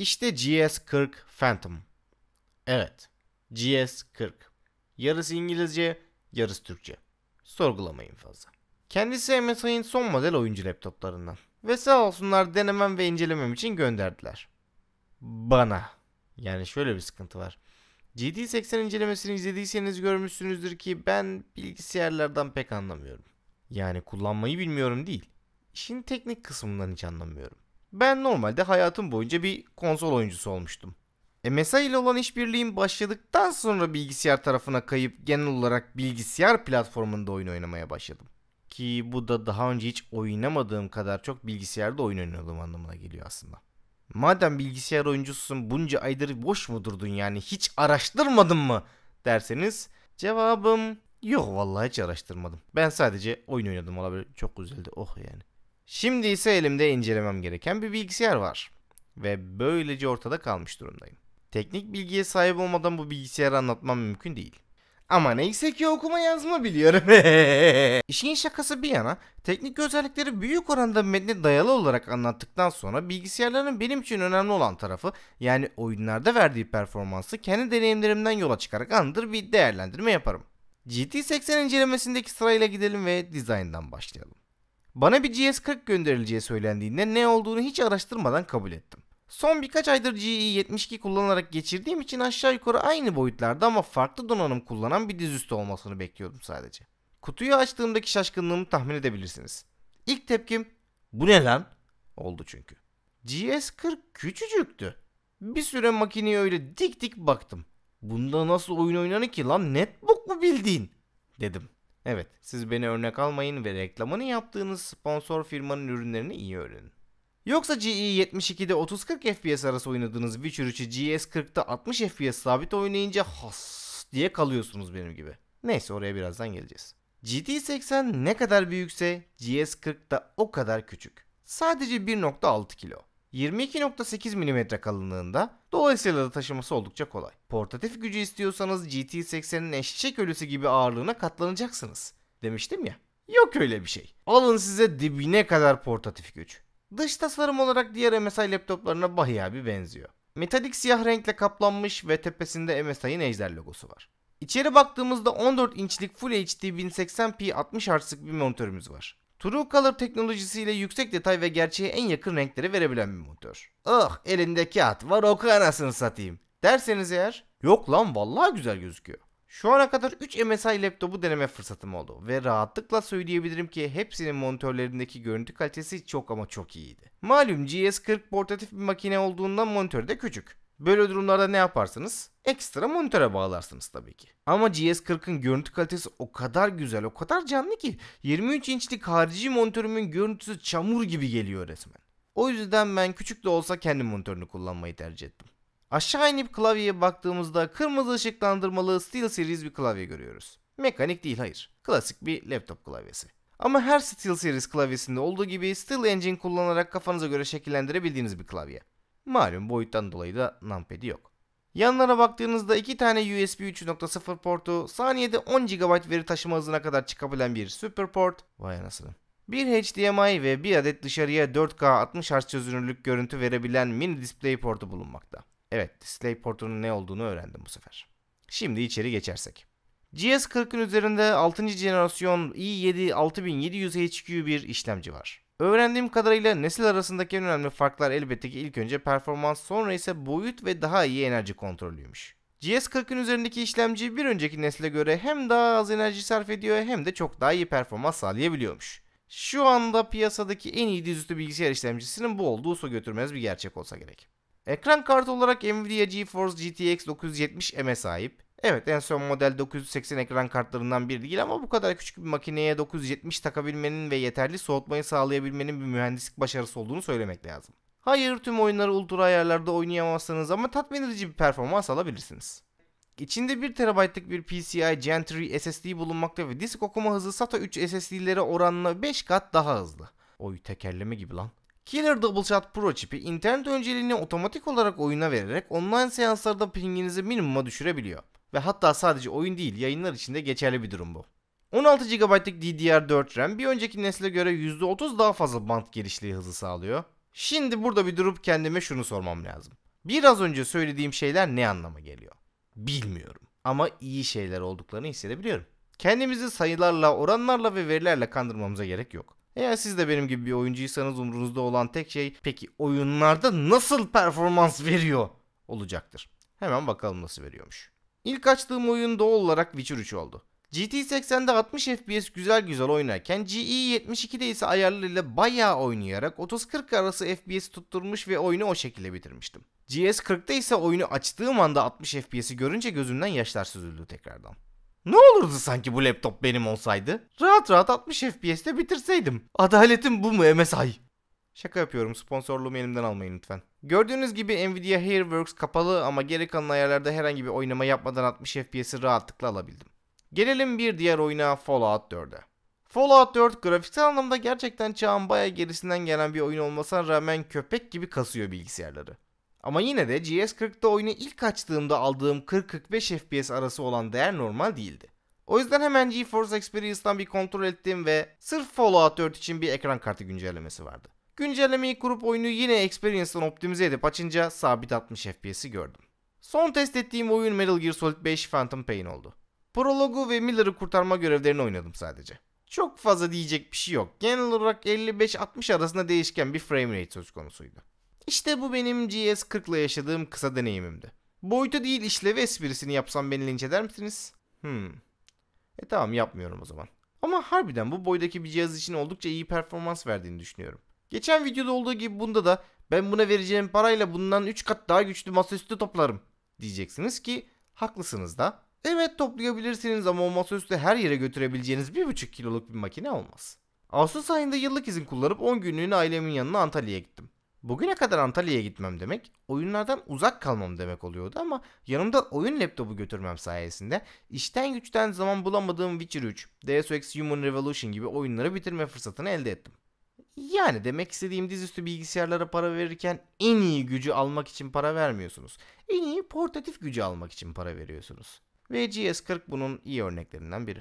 İşte GS40 Phantom. Evet, GS40. Yarısı İngilizce, yarısı Türkçe. Sorgulamayın fazla. Kendisi MSI'nin son model oyuncu laptoplarından. Ve sağ olsunlar denemem ve incelemem için gönderdiler. Bana. Yani şöyle bir sıkıntı var. GD80 incelemesini izlediyseniz görmüşsünüzdür ki ben bilgisayarlardan pek anlamıyorum. Yani kullanmayı bilmiyorum değil. İşin teknik kısmından hiç anlamıyorum. Ben normalde hayatım boyunca bir konsol oyuncusu olmuştum. E, MSI ile olan işbirliğim başladıktan sonra bilgisayar tarafına kayıp genel olarak bilgisayar platformunda oyun oynamaya başladım. Ki bu da daha önce hiç oynamadığım kadar çok bilgisayarda oyun oynadığım anlamına geliyor aslında. Madem bilgisayar oyuncusun bunca aydır boş mu durdun yani hiç araştırmadın mı derseniz cevabım yok vallahi hiç araştırmadım. Ben sadece oyun oynadım olabilir çok güzeldi oh yani. Şimdi ise elimde incelemem gereken bir bilgisayar var ve böylece ortada kalmış durumdayım. Teknik bilgiye sahip olmadan bu bilgisayarı anlatmam mümkün değil. Ama neyse ki okuma yazma biliyorum. İşin şakası bir yana teknik özellikleri büyük oranda metne dayalı olarak anlattıktan sonra bilgisayarların benim için önemli olan tarafı yani oyunlarda verdiği performansı kendi deneyimlerimden yola çıkarak anlatır bir değerlendirme yaparım. GT80 incelemesindeki sırayla gidelim ve dizayndan başlayalım. Bana bir GS40 gönderileceği söylendiğinde ne olduğunu hiç araştırmadan kabul ettim. Son birkaç aydır GE72 kullanarak geçirdiğim için aşağı yukarı aynı boyutlarda ama farklı donanım kullanan bir dizüstü olmasını bekliyordum sadece. Kutuyu açtığımdaki şaşkınlığımı tahmin edebilirsiniz. İlk tepkim bu ne lan oldu çünkü. GS40 küçücüktü. Bir süre makineye öyle dik dik baktım. Bunda nasıl oyun oynanır ki lan netbook mu bildiğin dedim. Evet, siz beni örnek almayın ve reklamını yaptığınız sponsor firmanın ürünlerini iyi öğrenin. Yoksa GE 72'de 30-40 FPS arası oynadığınız Witcher 3'ü GS40'da 60 FPS sabit oynayınca has diye kalıyorsunuz benim gibi. Neyse oraya birazdan geleceğiz. GT80 ne kadar büyükse GS40 e da o kadar küçük. Sadece 1.6 kilo. 22.8 mm kalınlığında Dolayısıyla da taşıması oldukça kolay. Portatif gücü istiyorsanız GT80'in eşek ölüsü gibi ağırlığına katlanacaksınız. Demiştim ya. Yok öyle bir şey. Alın size dibine kadar portatif güç. Dış tasarım olarak diğer MSI laptoplarına bayağı bir benziyor. Metalik siyah renkle kaplanmış ve tepesinde MSI'nin Ejder logosu var. İçeri baktığımızda 14 inçlik Full HD 1080p 60 Hz'lık bir monitörümüz var. True Color teknolojisiyle yüksek detay ve gerçeğe en yakın renkleri verebilen bir motor. Oh ah, elindeki at. var oku anasını satayım derseniz eğer yok lan vallahi güzel gözüküyor. Şu ana kadar 3 MSI laptopu deneme fırsatım oldu ve rahatlıkla söyleyebilirim ki hepsinin monitörlerindeki görüntü kalitesi çok ama çok iyiydi. Malum GS40 portatif bir makine olduğundan monitör de küçük. Böyle durumlarda ne yaparsınız? Ekstra monitöre bağlarsınız tabii ki. Ama GS40'ın görüntü kalitesi o kadar güzel, o kadar canlı ki 23 inçlik harici monitörümün görüntüsü çamur gibi geliyor resmen. O yüzden ben küçük de olsa kendi monitörünü kullanmayı tercih ettim. Aşağı inip klavyeye baktığımızda kırmızı ışıklandırmalı SteelSeries bir klavye görüyoruz. Mekanik değil hayır. Klasik bir laptop klavyesi. Ama her SteelSeries klavyesinde olduğu gibi Steel Engine kullanarak kafanıza göre şekillendirebildiğiniz bir klavye. Malum boyuttan dolayı da numpad'i yok. Yanlara baktığınızda iki tane USB 3.0 portu, saniyede 10 GB veri taşıma hızına kadar çıkabilen bir Super Port, vay anasını. Bir HDMI ve bir adet dışarıya 4K 60 Hz çözünürlük görüntü verebilen mini display portu bulunmakta. Evet, display portunun ne olduğunu öğrendim bu sefer. Şimdi içeri geçersek. GS40'ın üzerinde 6. jenerasyon i7 6700HQ bir işlemci var. Öğrendiğim kadarıyla nesil arasındaki en önemli farklar elbette ki ilk önce performans sonra ise boyut ve daha iyi enerji kontrolüymüş. GS40'ın üzerindeki işlemci bir önceki nesle göre hem daha az enerji sarf ediyor hem de çok daha iyi performans sağlayabiliyormuş. Şu anda piyasadaki en iyi dizüstü bilgisayar işlemcisinin bu olduğu su götürmez bir gerçek olsa gerek. Ekran kartı olarak Nvidia GeForce GTX 970 M'e sahip, Evet en son model 980 ekran kartlarından biri değil ama bu kadar küçük bir makineye 970 takabilmenin ve yeterli soğutmayı sağlayabilmenin bir mühendislik başarısı olduğunu söylemek lazım. Hayır tüm oyunları ultra ayarlarda oynayamazsınız ama tatmin edici bir performans alabilirsiniz. İçinde 1 TB'lık bir PCI Gen 3 SSD bulunmakta ve disk okuma hızı SATA 3 SSD'lere oranla 5 kat daha hızlı. Oy tekerleme gibi lan. Killer Double Shot Pro çipi internet önceliğini otomatik olarak oyuna vererek online seanslarda pinginizi minimuma düşürebiliyor ve hatta sadece oyun değil yayınlar için de geçerli bir durum bu. 16 GB'lık DDR4 RAM bir önceki nesle göre %30 daha fazla bant gelişliği hızı sağlıyor. Şimdi burada bir durup kendime şunu sormam lazım. Biraz önce söylediğim şeyler ne anlama geliyor? Bilmiyorum ama iyi şeyler olduklarını hissedebiliyorum. Kendimizi sayılarla, oranlarla ve verilerle kandırmamıza gerek yok. Eğer siz de benim gibi bir oyuncuysanız umurunuzda olan tek şey peki oyunlarda nasıl performans veriyor olacaktır. Hemen bakalım nasıl veriyormuş. İlk açtığım oyun doğal olarak Witcher 3 oldu. GT 80'de 60 FPS güzel güzel oynarken GE 72'de ise ayarlarıyla bayağı oynayarak 30-40 arası FPS tutturmuş ve oyunu o şekilde bitirmiştim. GS 40'ta ise oyunu açtığım anda 60 FPS'i görünce gözümden yaşlar süzüldü tekrardan. Ne olurdu sanki bu laptop benim olsaydı? Rahat rahat 60 FPS'te bitirseydim. Adaletim bu mu MSI? Şaka yapıyorum sponsorluğumu elimden almayın lütfen. Gördüğünüz gibi Nvidia Hairworks kapalı ama geri kalan ayarlarda herhangi bir oynama yapmadan 60 FPS'i rahatlıkla alabildim. Gelelim bir diğer oyuna Fallout 4'e. Fallout 4 grafiksel anlamda gerçekten çağın baya gerisinden gelen bir oyun olmasına rağmen köpek gibi kasıyor bilgisayarları. Ama yine de GS40'da oyunu ilk açtığımda aldığım 40-45 FPS arası olan değer normal değildi. O yüzden hemen GeForce Experience'dan bir kontrol ettim ve sırf Fallout 4 için bir ekran kartı güncellemesi vardı. Güncellemeyi kurup oyunu yine Experience'dan optimize edip açınca sabit 60 FPS'i gördüm. Son test ettiğim oyun Metal Gear Solid 5 Phantom Pain oldu. Prologu ve Miller'ı kurtarma görevlerini oynadım sadece. Çok fazla diyecek bir şey yok. Genel olarak 55-60 arasında değişken bir frame rate söz konusuydu. İşte bu benim GS40 ile yaşadığım kısa deneyimimdi. Boyutu değil işlevi esprisini yapsam beni linç eder misiniz? Hmm. E tamam yapmıyorum o zaman. Ama harbiden bu boydaki bir cihaz için oldukça iyi performans verdiğini düşünüyorum. Geçen videoda olduğu gibi bunda da ben buna vereceğim parayla bundan 3 kat daha güçlü masaüstü toplarım diyeceksiniz ki haklısınız da. Evet toplayabilirsiniz ama o masaüstü her yere götürebileceğiniz 1,5 kiloluk bir makine olmaz. Ağustos ayında yıllık izin kullanıp 10 günlüğüne ailemin yanına Antalya'ya gittim. Bugüne kadar Antalya'ya gitmem demek, oyunlardan uzak kalmam demek oluyordu ama yanımda oyun laptopu götürmem sayesinde işten güçten zaman bulamadığım Witcher 3, Deus Ex Human Revolution gibi oyunları bitirme fırsatını elde ettim. Yani demek istediğim dizüstü bilgisayarlara para verirken en iyi gücü almak için para vermiyorsunuz. En iyi portatif gücü almak için para veriyorsunuz. vgs 40 bunun iyi örneklerinden biri.